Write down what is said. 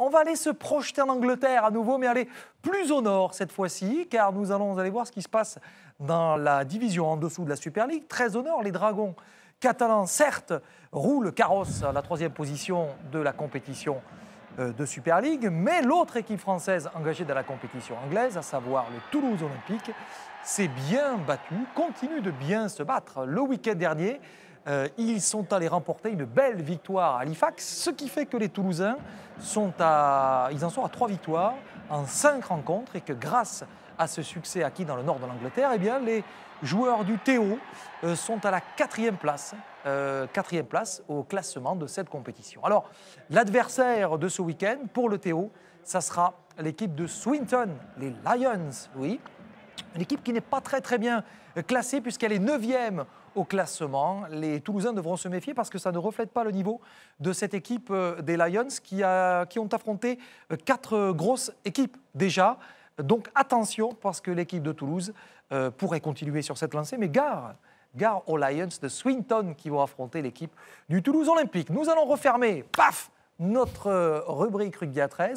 On va aller se projeter en Angleterre à nouveau, mais aller plus au nord cette fois-ci, car nous allons aller voir ce qui se passe dans la division en dessous de la Super League. Très au nord, les Dragons catalans, certes, roulent carrosse à la troisième position de la compétition euh, de Super League, mais l'autre équipe française engagée dans la compétition anglaise, à savoir le Toulouse Olympique, s'est bien battu, continue de bien se battre. Le week-end dernier, euh, ils sont allés remporter une belle victoire à Halifax, ce qui fait que les Toulousains sont à, ils en sont à trois victoires en cinq rencontres et que grâce à ce succès acquis dans le nord de l'Angleterre, eh bien, les joueurs du Théo euh, sont à la quatrième place, euh, quatrième place au classement de cette compétition. Alors, l'adversaire de ce week-end pour le Théo, ça sera l'équipe de Swinton, les Lions, oui, une équipe qui n'est pas très très bien classée puisqu'elle est 9e au classement. Les Toulousains devront se méfier parce que ça ne reflète pas le niveau de cette équipe euh, des Lions qui, a, qui ont affronté euh, quatre grosses équipes déjà. Donc attention parce que l'équipe de Toulouse euh, pourrait continuer sur cette lancée, mais gare Gare aux Lions de Swinton qui vont affronter l'équipe du Toulouse Olympique. Nous allons refermer, paf, notre rubrique rugby à 13.